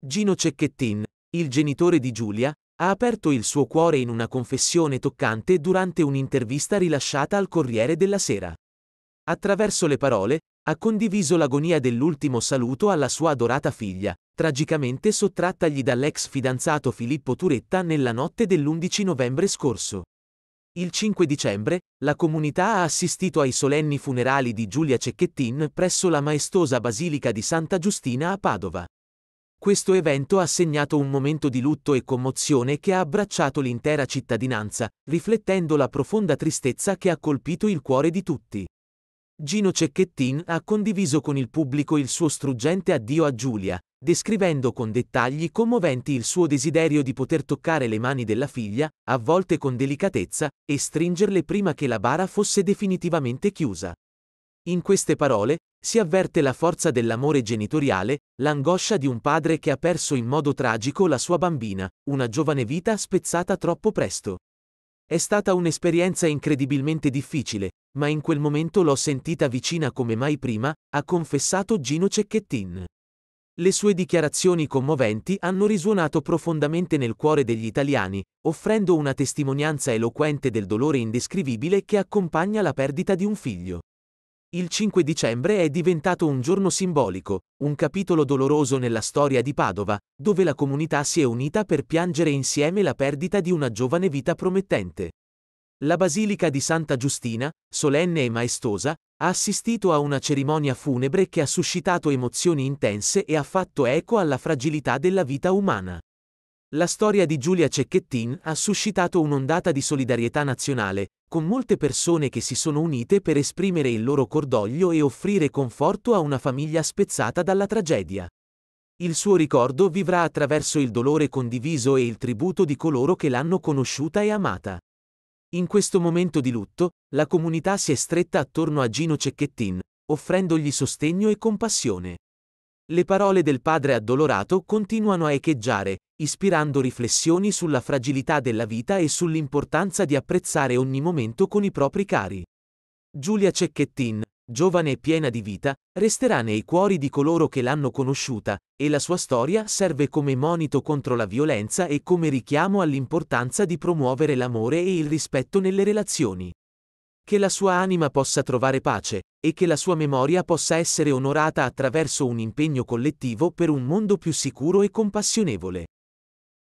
Gino Cecchettin, il genitore di Giulia, ha aperto il suo cuore in una confessione toccante durante un'intervista rilasciata al Corriere della Sera. Attraverso le parole, ha condiviso l'agonia dell'ultimo saluto alla sua adorata figlia, tragicamente sottrattagli dall'ex fidanzato Filippo Turetta nella notte dell'11 novembre scorso. Il 5 dicembre, la comunità ha assistito ai solenni funerali di Giulia Cecchettin presso la maestosa Basilica di Santa Giustina a Padova. Questo evento ha segnato un momento di lutto e commozione che ha abbracciato l'intera cittadinanza, riflettendo la profonda tristezza che ha colpito il cuore di tutti. Gino Cecchettin ha condiviso con il pubblico il suo struggente addio a Giulia, descrivendo con dettagli commoventi il suo desiderio di poter toccare le mani della figlia, a volte con delicatezza, e stringerle prima che la bara fosse definitivamente chiusa. In queste parole si avverte la forza dell'amore genitoriale, l'angoscia di un padre che ha perso in modo tragico la sua bambina, una giovane vita spezzata troppo presto. È stata un'esperienza incredibilmente difficile, ma in quel momento l'ho sentita vicina come mai prima, ha confessato Gino Cecchettin. Le sue dichiarazioni commoventi hanno risuonato profondamente nel cuore degli italiani, offrendo una testimonianza eloquente del dolore indescrivibile che accompagna la perdita di un figlio. Il 5 dicembre è diventato un giorno simbolico, un capitolo doloroso nella storia di Padova, dove la comunità si è unita per piangere insieme la perdita di una giovane vita promettente. La Basilica di Santa Giustina, solenne e maestosa, ha assistito a una cerimonia funebre che ha suscitato emozioni intense e ha fatto eco alla fragilità della vita umana. La storia di Giulia Cecchettin ha suscitato un'ondata di solidarietà nazionale, con molte persone che si sono unite per esprimere il loro cordoglio e offrire conforto a una famiglia spezzata dalla tragedia. Il suo ricordo vivrà attraverso il dolore condiviso e il tributo di coloro che l'hanno conosciuta e amata. In questo momento di lutto, la comunità si è stretta attorno a Gino Cecchettin, offrendogli sostegno e compassione. Le parole del padre addolorato continuano a echeggiare, ispirando riflessioni sulla fragilità della vita e sull'importanza di apprezzare ogni momento con i propri cari. Giulia Cecchettin, giovane e piena di vita, resterà nei cuori di coloro che l'hanno conosciuta, e la sua storia serve come monito contro la violenza e come richiamo all'importanza di promuovere l'amore e il rispetto nelle relazioni. Che la sua anima possa trovare pace, e che la sua memoria possa essere onorata attraverso un impegno collettivo per un mondo più sicuro e compassionevole.